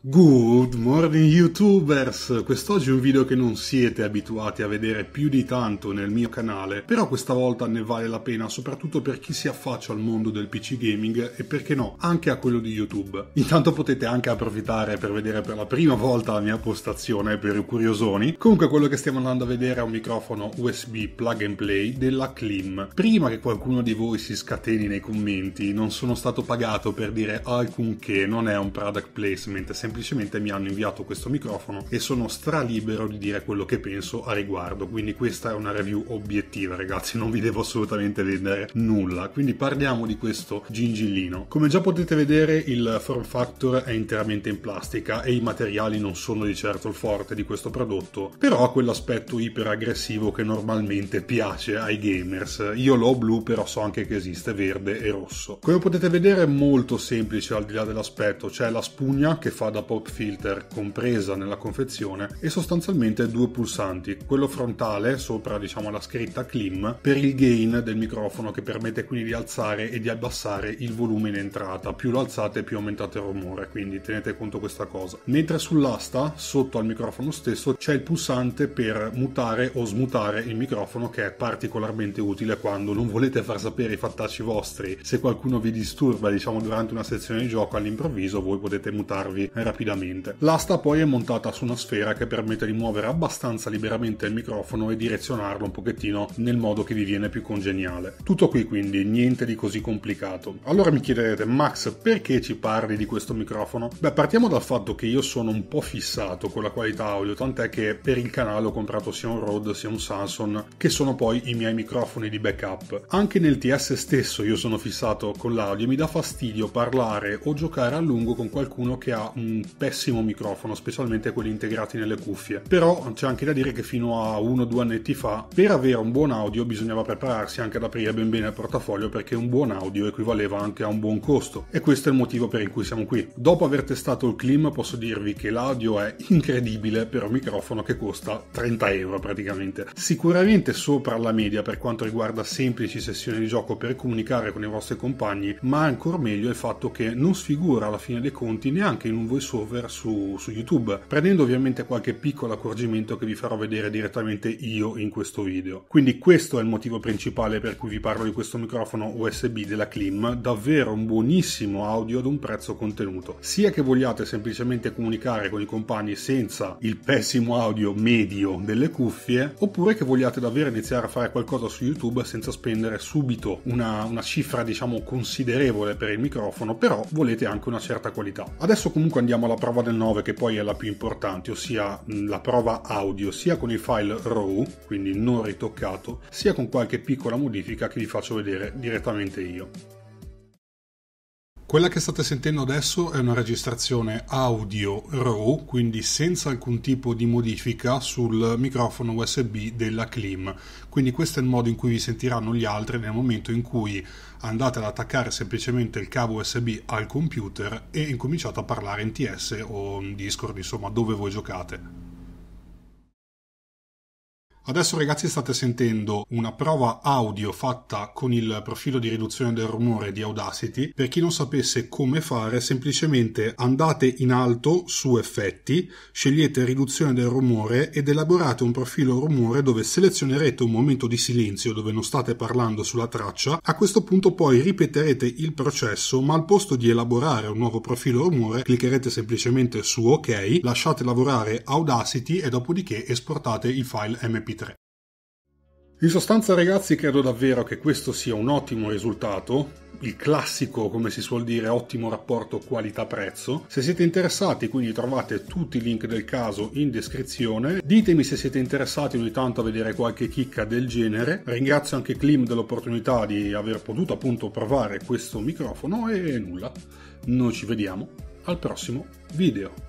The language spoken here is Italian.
Good morning youtubers! Quest'oggi è un video che non siete abituati a vedere più di tanto nel mio canale, però questa volta ne vale la pena soprattutto per chi si affaccia al mondo del PC gaming e perché no, anche a quello di YouTube. Intanto potete anche approfittare per vedere per la prima volta la mia postazione per i curiosoni. Comunque quello che stiamo andando a vedere è un microfono USB plug and play della Klim. Prima che qualcuno di voi si scateni nei commenti, non sono stato pagato per dire alcunché, non è un product placement, è semplicemente mi hanno inviato questo microfono e sono stralibero di dire quello che penso a riguardo, quindi questa è una review obiettiva ragazzi, non vi devo assolutamente vendere nulla, quindi parliamo di questo gingillino. Come già potete vedere il form factor è interamente in plastica e i materiali non sono di certo il forte di questo prodotto, però ha quell'aspetto iperaggressivo che normalmente piace ai gamers. Io l'ho blu però so anche che esiste verde e rosso. Come potete vedere è molto semplice al di là dell'aspetto, c'è la spugna che fa da da pop filter compresa nella confezione e sostanzialmente due pulsanti, quello frontale sopra diciamo la scritta CLIM per il gain del microfono che permette quindi di alzare e di abbassare il volume in entrata, più lo alzate più aumentate il rumore, quindi tenete conto questa cosa. Mentre sull'asta sotto al microfono stesso c'è il pulsante per mutare o smutare il microfono che è particolarmente utile quando non volete far sapere i fattacci vostri, se qualcuno vi disturba diciamo durante una sezione di gioco all'improvviso voi potete mutarvi rapidamente. L'asta poi è montata su una sfera che permette di muovere abbastanza liberamente il microfono e direzionarlo un pochettino nel modo che vi viene più congeniale. Tutto qui quindi, niente di così complicato. Allora mi chiederete, Max, perché ci parli di questo microfono? Beh, partiamo dal fatto che io sono un po' fissato con la qualità audio, tant'è che per il canale ho comprato sia un Rode sia un Samsung, che sono poi i miei microfoni di backup. Anche nel TS stesso io sono fissato con l'audio e mi dà fastidio parlare o giocare a lungo con qualcuno che ha un pessimo microfono, specialmente quelli integrati nelle cuffie. Però c'è anche da dire che fino a uno o due anni fa, per avere un buon audio bisognava prepararsi anche ad aprire ben bene il portafoglio perché un buon audio equivaleva anche a un buon costo. E questo è il motivo per il cui siamo qui. Dopo aver testato il Clim posso dirvi che l'audio è incredibile per un microfono che costa 30 euro praticamente. Sicuramente sopra la media per quanto riguarda semplici sessioni di gioco per comunicare con i vostri compagni, ma ancora meglio il fatto che non sfigura alla fine dei conti neanche in un voice voiceover su, su YouTube, prendendo ovviamente qualche piccolo accorgimento che vi farò vedere direttamente io in questo video. Quindi questo è il motivo principale per cui vi parlo di questo microfono USB della Klim, davvero un buonissimo audio ad un prezzo contenuto. Sia che vogliate semplicemente comunicare con i compagni senza il pessimo audio medio delle cuffie, oppure che vogliate davvero iniziare a fare qualcosa su YouTube senza spendere subito una, una cifra diciamo considerevole per il microfono, però volete anche una certa qualità. Adesso comunque andiamo abbiamo la prova del 9 che poi è la più importante, ossia mm, la prova audio, sia con il file RAW, quindi non ritoccato, sia con qualche piccola modifica che vi faccio vedere direttamente io. Quella che state sentendo adesso è una registrazione audio RAW, quindi senza alcun tipo di modifica sul microfono USB della Clim. Quindi questo è il modo in cui vi sentiranno gli altri nel momento in cui andate ad attaccare semplicemente il cavo USB al computer e incominciate a parlare in TS o in Discord, insomma, dove voi giocate. Adesso ragazzi state sentendo una prova audio fatta con il profilo di riduzione del rumore di Audacity. Per chi non sapesse come fare, semplicemente andate in alto su effetti, scegliete riduzione del rumore ed elaborate un profilo rumore dove selezionerete un momento di silenzio dove non state parlando sulla traccia. A questo punto poi ripeterete il processo, ma al posto di elaborare un nuovo profilo rumore, cliccherete semplicemente su ok, lasciate lavorare Audacity e dopodiché esportate il file mp3 3. In sostanza ragazzi credo davvero che questo sia un ottimo risultato, il classico, come si suol dire, ottimo rapporto qualità-prezzo. Se siete interessati, quindi trovate tutti i link del caso in descrizione. Ditemi se siete interessati ogni tanto a vedere qualche chicca del genere. Ringrazio anche Klim dell'opportunità di aver potuto appunto provare questo microfono e nulla. Noi ci vediamo al prossimo video.